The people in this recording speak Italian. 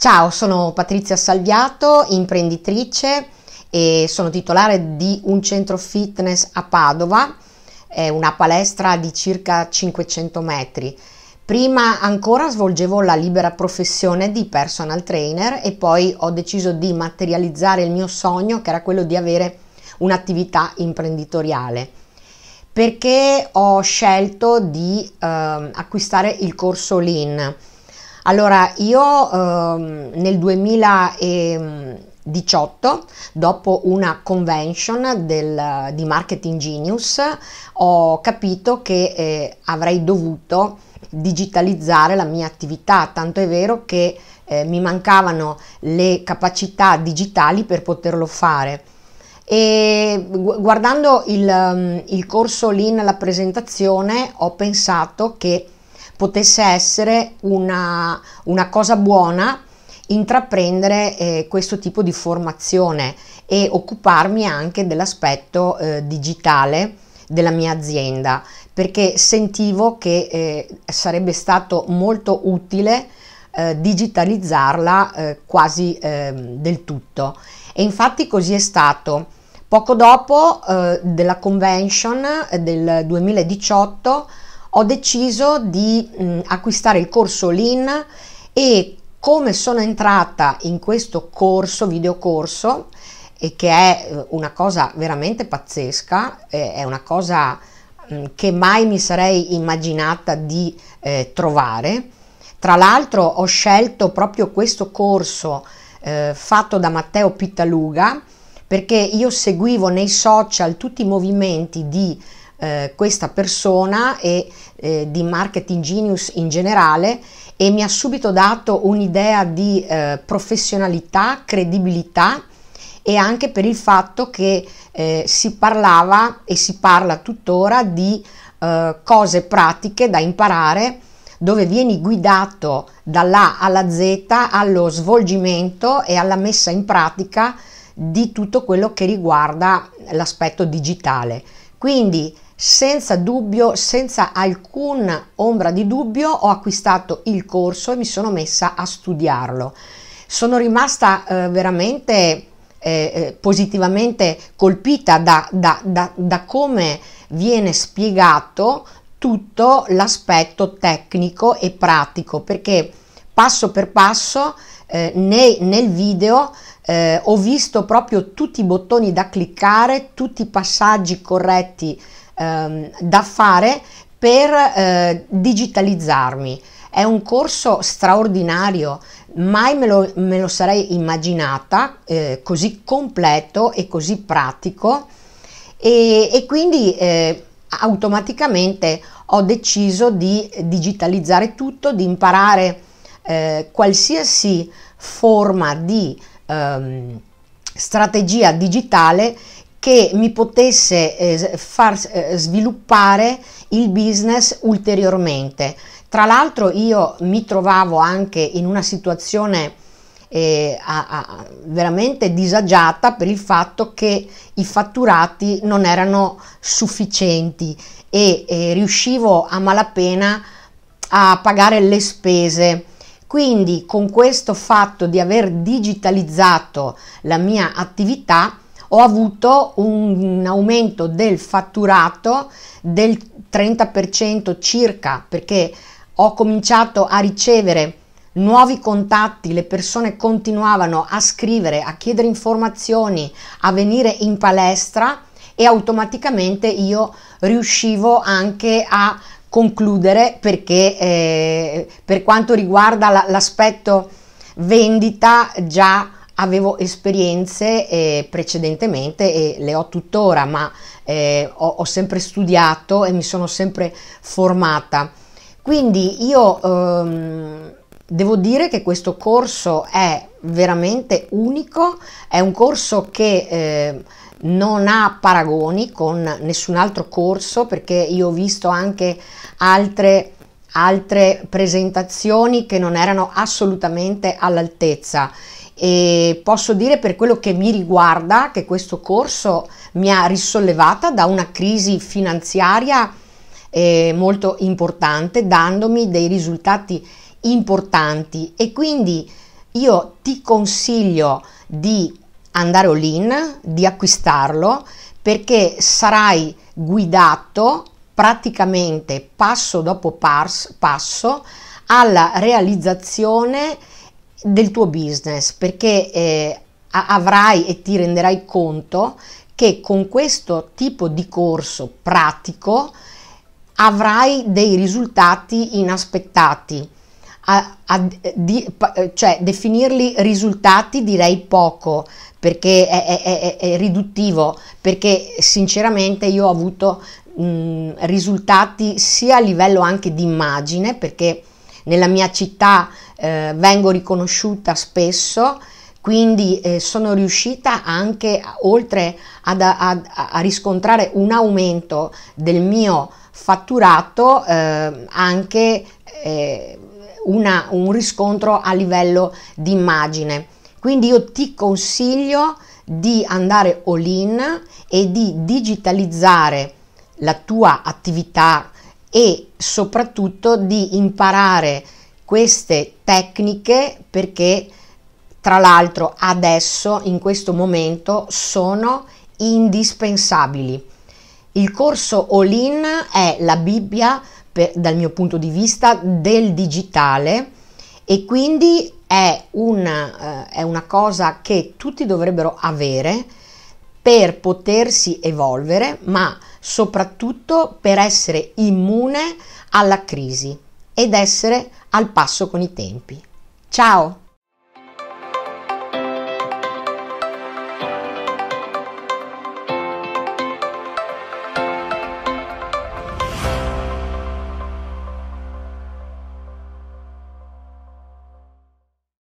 Ciao, sono Patrizia Salviato, imprenditrice e sono titolare di un centro fitness a Padova, è una palestra di circa 500 metri. Prima ancora svolgevo la libera professione di personal trainer e poi ho deciso di materializzare il mio sogno che era quello di avere un'attività imprenditoriale perché ho scelto di eh, acquistare il corso Lean allora, io ehm, nel 2018, dopo una convention del, di Marketing Genius, ho capito che eh, avrei dovuto digitalizzare la mia attività, tanto è vero che eh, mi mancavano le capacità digitali per poterlo fare. E guardando il, ehm, il corso lì nella presentazione ho pensato che potesse essere una, una cosa buona intraprendere eh, questo tipo di formazione e occuparmi anche dell'aspetto eh, digitale della mia azienda perché sentivo che eh, sarebbe stato molto utile eh, digitalizzarla eh, quasi ehm, del tutto e infatti così è stato poco dopo eh, della convention del 2018 ho deciso di mh, mm, acquistare il corso Lean e come sono entrata in questo corso, videocorso, e che è eh, una cosa veramente pazzesca, eh, è una cosa mm, che mai mi sarei immaginata di eh, trovare. Tra l'altro ho scelto proprio questo corso eh, fatto da Matteo Pittaluga perché io seguivo nei social tutti i movimenti di eh, questa persona e eh, di marketing genius in generale e mi ha subito dato un'idea di eh, professionalità, credibilità e anche per il fatto che eh, si parlava e si parla tuttora di eh, cose pratiche da imparare dove vieni guidato dall'A alla Z allo svolgimento e alla messa in pratica di tutto quello che riguarda l'aspetto digitale. Quindi senza dubbio, senza alcuna ombra di dubbio, ho acquistato il corso e mi sono messa a studiarlo. Sono rimasta eh, veramente eh, eh, positivamente colpita da, da, da, da come viene spiegato tutto l'aspetto tecnico e pratico perché passo per passo eh, nei, nel video eh, ho visto proprio tutti i bottoni da cliccare, tutti i passaggi corretti ehm, da fare per eh, digitalizzarmi. È un corso straordinario, mai me lo, me lo sarei immaginata eh, così completo e così pratico e, e quindi eh, automaticamente ho deciso di digitalizzare tutto, di imparare eh, qualsiasi forma di ehm, strategia digitale che mi potesse eh, far eh, sviluppare il business ulteriormente. Tra l'altro io mi trovavo anche in una situazione eh, a, a, veramente disagiata per il fatto che i fatturati non erano sufficienti e riuscivo a malapena a pagare le spese. Quindi con questo fatto di aver digitalizzato la mia attività ho avuto un, un aumento del fatturato del 30% circa perché ho cominciato a ricevere nuovi contatti, le persone continuavano a scrivere, a chiedere informazioni, a venire in palestra e automaticamente io riuscivo anche a concludere perché eh, per quanto riguarda l'aspetto vendita già avevo esperienze eh, precedentemente e le ho tuttora, ma eh, ho, ho, sempre studiato e mi sono sempre formata. Quindi io ehm, devo dire che questo corso è veramente unico, è un corso che eh, non ha paragoni con nessun altro corso perché io ho visto anche altre altre presentazioni che non erano assolutamente all'altezza e posso dire per quello che mi riguarda che questo corso mi ha risollevata da una crisi finanziaria eh, molto importante dandomi dei risultati importanti e quindi io ti consiglio di andare all'in, di acquistarlo perché sarai guidato praticamente passo dopo passo alla realizzazione del tuo business perché eh, avrai e ti renderai conto che con questo tipo di corso pratico avrai dei risultati inaspettati. A, a, di, cioè definirli risultati direi poco perché è, è, è, è riduttivo perché sinceramente io ho avuto mh, risultati sia a livello anche di immagine perché nella mia città eh, vengo riconosciuta spesso, quindi eh, sono riuscita anche oltre ad, a, a riscontrare un aumento del mio fatturato eh, anche eh, una, un riscontro a livello di immagine. Quindi io ti consiglio di andare all in e di digitalizzare la tua attività e soprattutto di imparare queste tecniche perché tra l'altro adesso in questo momento sono indispensabili. Il corso All-in è la Bibbia per, dal mio punto di vista del digitale e quindi è una, eh, è una cosa che tutti dovrebbero avere per potersi evolvere, ma soprattutto per essere immune alla crisi ed essere al passo con i tempi. Ciao!